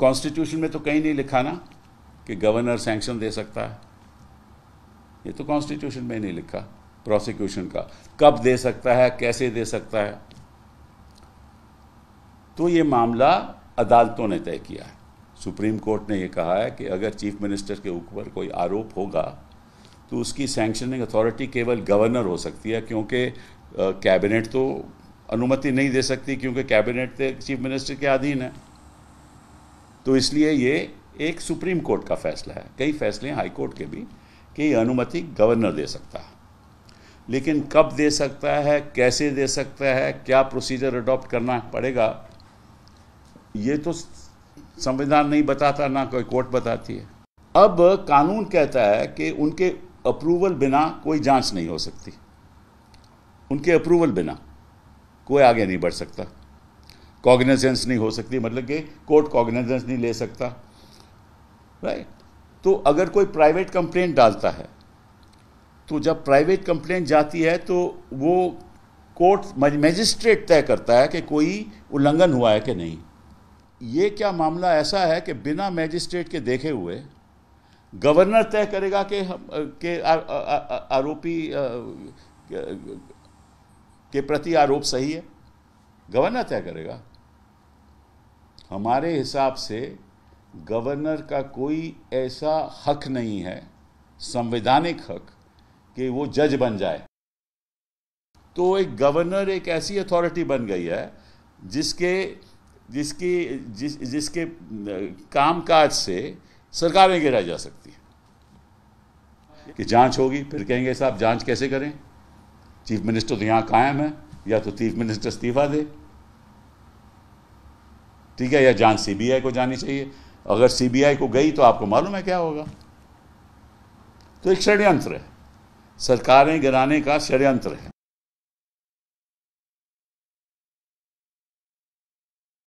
constitution में तो कहीं नहीं लिखा ना कि गवर्नर सैंक्शन दे सकता है ये तो कॉन्स्टिट्यूशन में नहीं लिखा प्रोसिक्यूशन का कब दे सकता है कैसे दे सकता है तो ये मामला अदालतों ने तय किया है सुप्रीम कोर्ट ने यह कहा है कि अगर चीफ मिनिस्टर के ऊपर कोई आरोप होगा तो उसकी सैंक्शनिंग अथॉरिटी केवल गवर्नर हो सकती है क्योंकि कैबिनेट तो अनुमति नहीं दे सकती क्योंकि कैबिनेट चीफ मिनिस्टर के अधीन है तो इसलिए ये एक सुप्रीम कोर्ट का फैसला है कई फैसले हाई कोर्ट के भी कि अनुमति गवर्नर दे सकता है लेकिन कब दे सकता है कैसे दे सकता है क्या प्रोसीजर अडॉप्ट करना पड़ेगा ये तो संविधान नहीं बताता ना कोई कोर्ट बताती है अब कानून कहता है कि उनके अप्रूवल बिना कोई जांच नहीं हो सकती उनके अप्रूवल बिना कोई आगे नहीं बढ़ सकता कॉग्नेजेंस नहीं हो सकती मतलब कि कोर्ट कॉग्नेजेंस नहीं ले सकता राइट तो अगर कोई प्राइवेट कंप्लेंट डालता है तो जब प्राइवेट कंप्लेंट जाती है तो वो कोर्ट मजिस्ट्रेट तय करता है कि कोई उल्लंघन हुआ है कि नहीं ये क्या मामला ऐसा है कि बिना मजिस्ट्रेट के देखे हुए गवर्नर तय करेगा कि हम के आरोपी के प्रति आरोप सही है गवर्नर तय करेगा हमारे हिसाब से गवर्नर का कोई ऐसा हक नहीं है संवैधानिक हक कि वो जज बन जाए तो एक गवर्नर एक ऐसी अथॉरिटी बन गई है जिसके जिसकी जिस जिसके कामकाज से सरकारें गिराई जा सकती है कि जांच होगी फिर कहेंगे साहब जांच कैसे करें चीफ मिनिस्टर तो यहाँ कायम है या तो चीफ मिनिस्टर इस्तीफा दे ठीक है या जांच सीबीआई को जानी चाहिए अगर सीबीआई को गई तो आपको मालूम है क्या होगा तो एक षड्यंत्र है सरकारें गिराने का षड्यंत्र है